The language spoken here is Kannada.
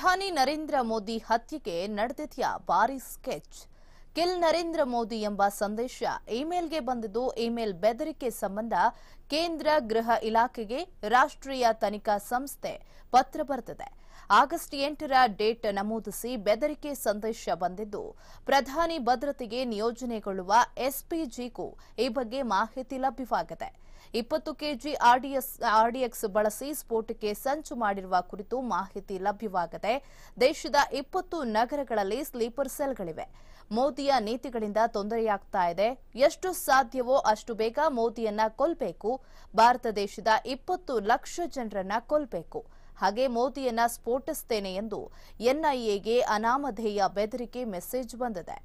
ಪ್ರಧಾನಿ ನರೇಂದ್ರ ಮೋದಿ ಹತ್ಯೆಗೆ ನಡೆದಿದೆಯ ಭಾರಿ ಸ್ಕೆಚ್ ಕಿಲ್ ನರೇಂದ್ರ ಮೋದಿ ಎಂಬ ಸಂದೇಶ ಇಮೇಲ್ಗೆ ಬಂದಿದ್ದು ಇಮೇಲ್ ಬೆದರಿಕೆ ಸಂಬಂಧ ಕೇಂದ್ರ ಗೃಹ ಇಲಾಖೆಗೆ ರಾಷ್ಟ್ರೀಯ ತನಿಖಾ ಸಂಸ್ಥೆ ಪತ್ರ ಬರೆದಿದೆ ಆಗಸ್ಟ್ ಎಂಟರ ಡೇಟ್ ನಮೂದಿಸಿ ಬೆದರಿಕೆ ಸಂದೇಶ ಬಂದಿದ್ದು ಪ್ರಧಾನಿ ಭದ್ರತೆಗೆ ನಿಯೋಜನೆಗೊಳ್ಳುವ ಎಸ್ಪಿಜಿಗೂ ಈ ಬಗ್ಗೆ ಮಾಹಿತಿ ಲಭ್ಯವಾಗಿದೆ ಇಪ್ಪತ್ತು ಕೆಜಿ ಆರ್ಡಿಎಸ್ ಆರ್ಡಿಎಕ್ಸ್ ಬಳಸಿ ಸ್ಫೋಟಕ್ಕೆ ಸಂಚು ಮಾಡಿರುವ ಕುರಿತು ಮಾಹಿತಿ ಲಭ್ಯವಾಗದೆ ದೇಶದ ಇಪ್ಪತ್ತು ನಗರಗಳಲ್ಲಿ ಸ್ಲೀಪರ್ ಸೆಲ್ಗಳಿವೆ ಮೋದಿಯ ನೀತಿಗಳಿಂದ ತೊಂದರೆಯಾಗ್ತಾ ಇದೆ ಎಷ್ಟು ಸಾಧ್ಯವೋ ಅಷ್ಟು ಬೇಗ ಮೋದಿಯನ್ನ ಕೊಲ್ಲಬೇಕು ಭಾರತ ದೇಶದ ಇಪ್ಪತ್ತು ಲಕ್ಷ ಜನರನ್ನ ಕೊಲ್ಲಬೇಕು ಹಾಗೆ ಮೋದಿಯನ್ನ ಸ್ಫೋಟಿಸ್ತೇನೆ ಎಂದು ಎನ್ಐಎಗೆ ಅನಾಮಧೇಯ ಬೆದರಿಕೆ ಮೆಸೇಜ್ ಬಂದಿದೆ